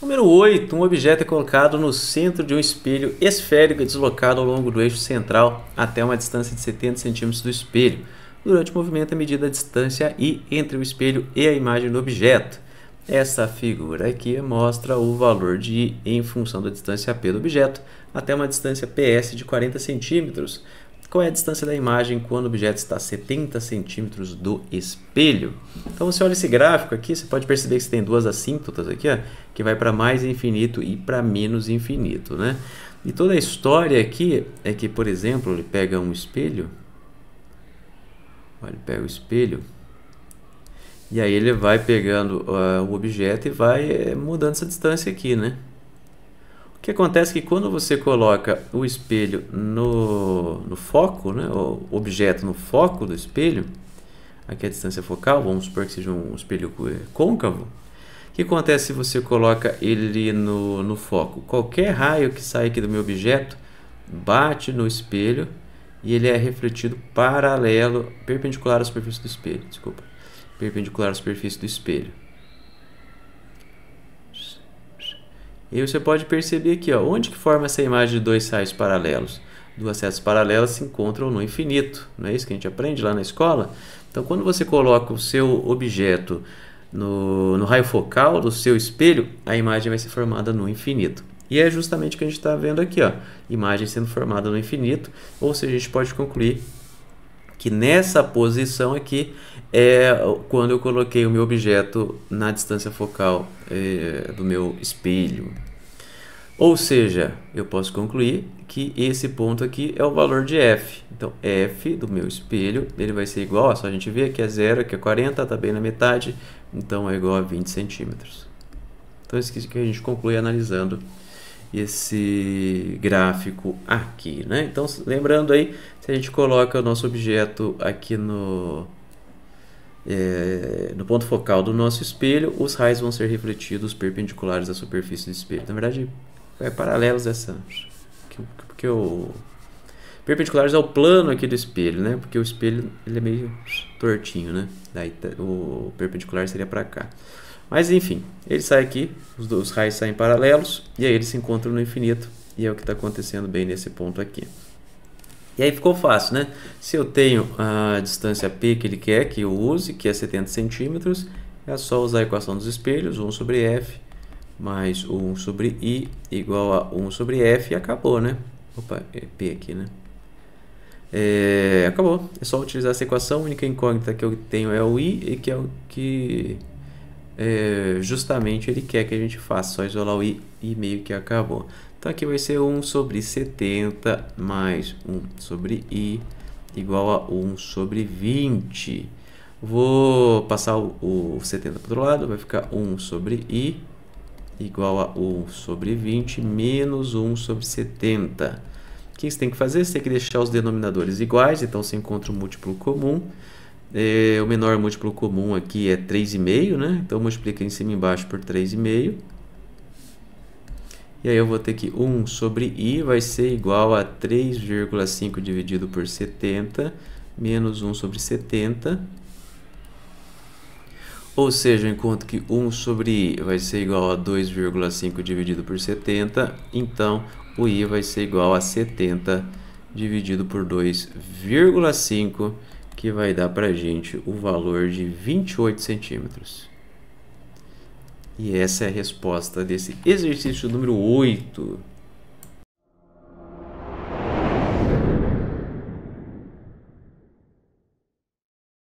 Número 8. Um objeto é colocado no centro de um espelho esférico e deslocado ao longo do eixo central até uma distância de 70 centímetros do espelho. Durante o movimento é medida a distância I entre o espelho e a imagem do objeto. Essa figura aqui mostra o valor de I em função da distância P do objeto até uma distância PS de 40 centímetros. Qual é a distância da imagem quando o objeto está a 70 centímetros do espelho? Então você olha esse gráfico aqui, você pode perceber que você tem duas assíntotas aqui, ó, que vai para mais infinito e para menos infinito, né? E toda a história aqui é que, por exemplo, ele pega um espelho, ele pega o espelho, e aí ele vai pegando uh, o objeto e vai eh, mudando essa distância aqui, né? que acontece é que quando você coloca o espelho no, no foco, né, o objeto no foco do espelho, aqui é a distância focal, vamos supor que seja um espelho côncavo, o que acontece se você coloca ele no, no foco? Qualquer raio que sai aqui do meu objeto bate no espelho e ele é refletido paralelo, perpendicular à superfície do espelho, desculpa, perpendicular à superfície do espelho. E você pode perceber aqui, ó, onde que forma essa imagem de dois raios paralelos? Duas setas paralelas se encontram no infinito, não é isso que a gente aprende lá na escola? Então, quando você coloca o seu objeto no, no raio focal do seu espelho, a imagem vai ser formada no infinito. E é justamente o que a gente está vendo aqui, ó, imagem sendo formada no infinito, ou seja, a gente pode concluir que nessa posição aqui é, é quando eu coloquei o meu objeto na distância focal é, do meu espelho. Ou seja, eu posso concluir que esse ponto aqui é o valor de f. Então, f do meu espelho, ele vai ser igual, só a gente vê que é 0, que é 40, está bem na metade, então é igual a 20 centímetros. Então, é isso que a gente conclui analisando esse gráfico aqui, né? Então, lembrando aí, se a gente coloca o nosso objeto aqui no, é, no ponto focal do nosso espelho, os raios vão ser refletidos perpendiculares à superfície do espelho. Na verdade, é paralelos a essa porque o eu perpendiculares ao é plano aqui do espelho, né? Porque o espelho ele é meio tortinho, né? Daí o perpendicular seria para cá. Mas enfim, ele sai aqui, os, dois, raios saem paralelos e aí eles se encontram no infinito. E é o que está acontecendo bem nesse ponto aqui. E aí ficou fácil, né? Se eu tenho a distância P que ele quer que eu use, que é 70 centímetros, é só usar a equação dos espelhos, 1 sobre F mais 1 sobre I igual a 1 sobre F e acabou, né? Opa, é P aqui, né? É, acabou. É só utilizar essa equação. A única incógnita que eu tenho é o i, e que é o que é, justamente ele quer que a gente faça. Só isolar o i e meio que acabou. Então aqui vai ser 1 sobre 70 mais 1 sobre i igual a 1 sobre 20. Vou passar o, o 70 para o outro lado, vai ficar 1 sobre i igual a 1 sobre 20 menos 1 sobre 70. O que você tem que fazer? Você tem que deixar os denominadores iguais, então você encontra um múltiplo comum. É, o menor múltiplo comum aqui é 3,5, né? Então multiplica em cima e embaixo por 3,5. E aí eu vou ter que 1 sobre i vai ser igual a 3,5 dividido por 70, menos 1 sobre 70 ou seja, eu encontro que 1 sobre i vai ser igual a 2,5 dividido por 70, então o i vai ser igual a 70 dividido por 2,5, que vai dar para gente o valor de 28 centímetros. E essa é a resposta desse exercício número 8.